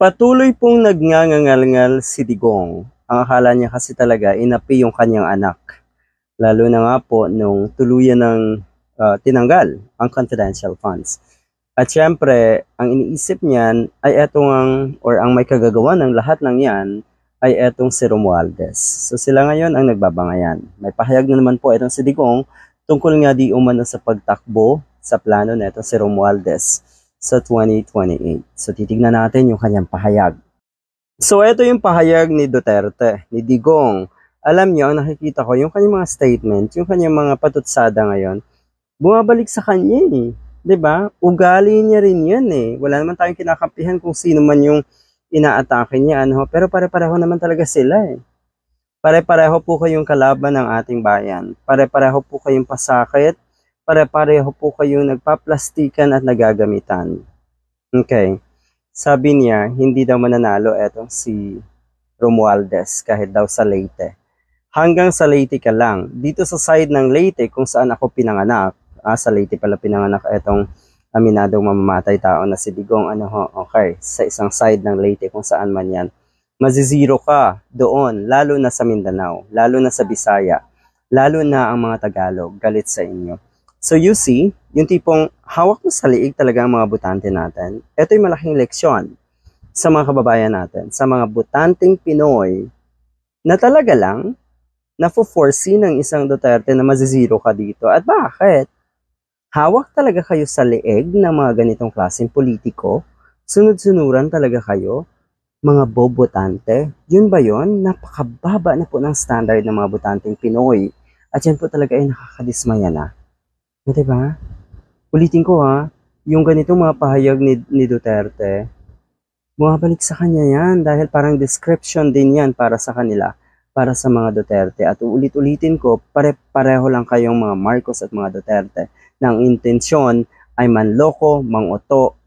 Patuloy pong nagngangangalngal si Digong. Ang akala niya kasi talaga inapi yung kanyang anak. Lalo na nga po nung tuluyan ng uh, tinanggal ang confidential funds. At syempre, ang iniisip niyan ay etong ang, or ang may kagagawa ng lahat ng yan ay etong si Romualdez. So sila ngayon ang nagbabangayan. May pahayag na naman po etong si Digong tungkol nga di umano sa pagtakbo sa plano neto si Romualdez sa 2028. So titignan natin yung kanyang pahayag. So ito yung pahayag ni Duterte, ni Digong. Alam niyo, nakikita ko yung kanyang mga statement, yung kanyang mga patutsada ngayon, bumabalik sa kanya eh. 'di ba? Ugali niya rin 'yan eh. Wala naman tayong kinakampihan kung sino man yung inaatake niya ano, pero pare-pareho naman talaga sila eh. Pare-pareho po kayong kalaban ng ating bayan. Pare-pareho po kayong pasakit pare-pareho po kayong nagpaplastikan at nagagamitan. Okay. Sabi niya, hindi daw mananalo etong si Romualdez kahit daw sa Leyte. Hanggang sa Leyte ka lang. Dito sa side ng Leyte kung saan ako pinanganak, ah, sa Leyte pala pinanganak etong aminadong mamamatay tao na si Digong. Ano ho, okay, sa isang side ng Leyte kung saan man yan. Maziziro ka doon, lalo na sa Mindanao, lalo na sa Bisaya, lalo na ang mga Tagalog, galit sa inyo. So you see, yung tipong hawak mo sa liig talaga ang mga butante natin. Ito yung malaking leksyon sa mga kababayan natin, sa mga butanteng Pinoy na talaga lang nafo-foresee ng isang Duterte na mazizero ka dito. At bakit? Hawak talaga kayo sa leeg ng mga ganitong klaseng politiko. Sunod-sunuran talaga kayo. Mga bobotante. Yun ba yon? Napakababa na po ng standard ng mga botanteng Pinoy. At yan po talaga ay nakakadismaya na. Pwede ba? Ulitin ko ha, yung ganito mga pahayag ni, ni Duterte, bumabalik sa kanya yan dahil parang description din yan para sa kanila, para sa mga Duterte. At uulit-ulitin ko, pare-pareho lang kayong mga Marcos at mga Duterte na intensyon ay manloko, mangoto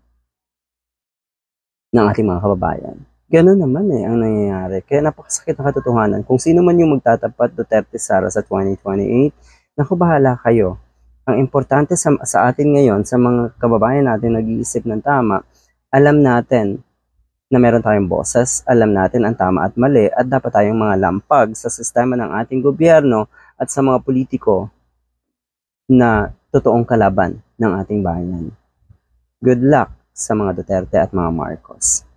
ng ating mga kababayan. Ganun naman eh ang nangyayari. Kaya napakasakit na katotohanan. Kung sino man yung magtatapat Duterte Sara sa 2028, naku bahala kayo ang importante sa, sa atin ngayon, sa mga kababayan natin nag-iisip ng tama, alam natin na meron tayong boses, alam natin ang tama at mali at dapat tayong mga lampag sa sistema ng ating gobyerno at sa mga politiko na totoong kalaban ng ating bayan. Good luck sa mga Duterte at mga Marcos.